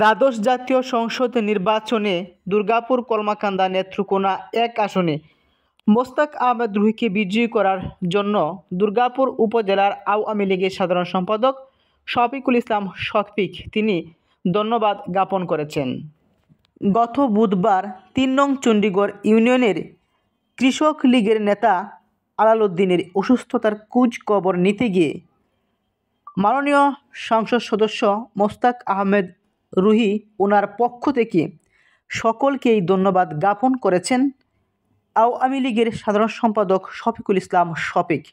দ্বাদশ জাতীয় সংসদ নির্বাচনে দুর্গাপুর কলমাকান্দা নেত্রকোনা এক আসনে মোস্তাক আহমেদ রুহিকে বিজয়ী করার জন্য দুর্গাপুর উপজেলার আওয়ামী লীগের সাধারণ সম্পাদক শফিকুল ইসলাম শফিক তিনি ধন্যবাদ জ্ঞাপন করেছেন গত বুধবার তিন নং চণ্ডীগড় ইউনিয়নের কৃষক লীগের নেতা উদ্দিনের অসুস্থতার কুজ কবর নিতে গিয়ে মাননীয় সংসদ সদস্য মোস্তাক আহমেদ রুহি ওনার পক্ষ থেকে সকলকেই ধন্যবাদ জ্ঞাপন করেছেন আওয়ামী লীগের সাধারণ সম্পাদক শফিকুল ইসলাম শফিক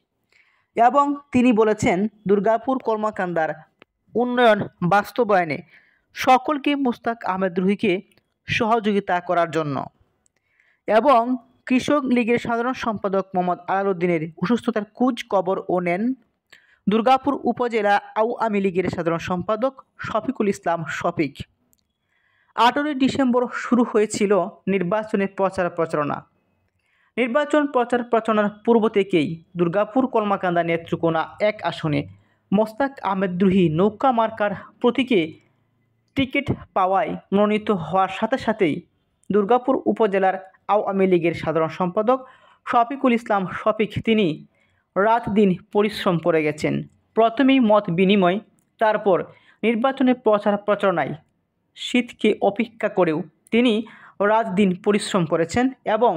এবং তিনি বলেছেন দুর্গাপুর কর্মকান্ডার উন্নয়ন বাস্তবায়নে সকলকে মুস্তাক আহমেদ রুহিকে সহযোগিতা করার জন্য এবং কৃষক লীগের সাধারণ সম্পাদক মোহাম্মদ উদ্দিনের অসুস্থতার কুজ কবর ও নেন দুর্গাপুর উপজেলা আওয়ামী লীগের সাধারণ সম্পাদক শফিকুল ইসলাম শফিক আঠেরোই ডিসেম্বর শুরু হয়েছিল নির্বাচনের প্রচার প্রচারণা নির্বাচন প্রচার প্রচারণার পূর্ব থেকেই দুর্গাপুর কলমাকান্দা নেত্রকোনা এক আসনে মোস্তাক আহমেদ দ্রুহী নৌকা মার্কার প্রতীকে টিকিট পাওয়ায় মনোনীত হওয়ার সাথে সাথেই দুর্গাপুর উপজেলার আওয়ামী লীগের সাধারণ সম্পাদক শফিকুল ইসলাম শফিক তিনি রাত দিন পরিশ্রম করে গেছেন প্রথমেই মত বিনিময় তারপর নির্বাচনে প্রচার প্রচারণায় শীতকে অপেক্ষা করেও তিনি রাত দিন পরিশ্রম করেছেন এবং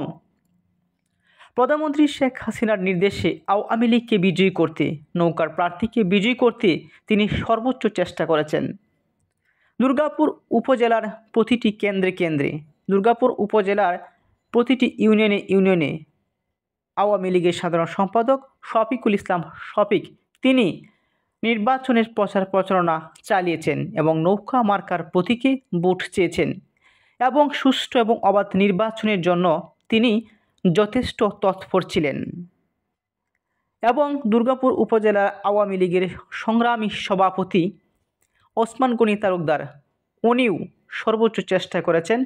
প্রধানমন্ত্রী শেখ হাসিনার নির্দেশে আওয়ামী লীগকে বিজয়ী করতে নৌকার প্রার্থীকে বিজয়ী করতে তিনি সর্বোচ্চ চেষ্টা করেছেন দুর্গাপুর উপজেলার প্রতিটি কেন্দ্রে কেন্দ্রে দুর্গাপুর উপজেলার প্রতিটি ইউনিয়নে ইউনিয়নে আওয়ামী লীগের সাধারণ সম্পাদক শফিকুল ইসলাম শফিক তিনি নির্বাচনের প্রচার প্রচারণা চালিয়েছেন এবং নৌকা মার্কার প্রতীকে বুট চেয়েছেন এবং সুষ্ঠু এবং অবাধ নির্বাচনের জন্য তিনি যথেষ্ট তৎপর ছিলেন এবং দুর্গাপুর উপজেলার আওয়ামী লীগের সংগ্রামী সভাপতি ওসমান গনি তালুকদার উনিও সর্বোচ্চ চেষ্টা করেছেন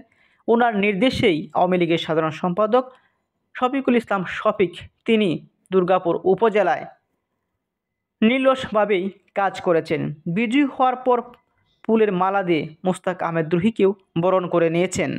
ওনার নির্দেশেই আওয়ামী লীগের সাধারণ সম্পাদক শফিকুল ইসলাম শফিক তিনি দুর্গাপুর উপজেলায় নির্লসভাবেই কাজ করেছেন বিজয়ী হওয়ার পর পুলের মালা দিয়ে মোস্তাক আহমেদ দ্রোহীকেও বরণ করে নিয়েছেন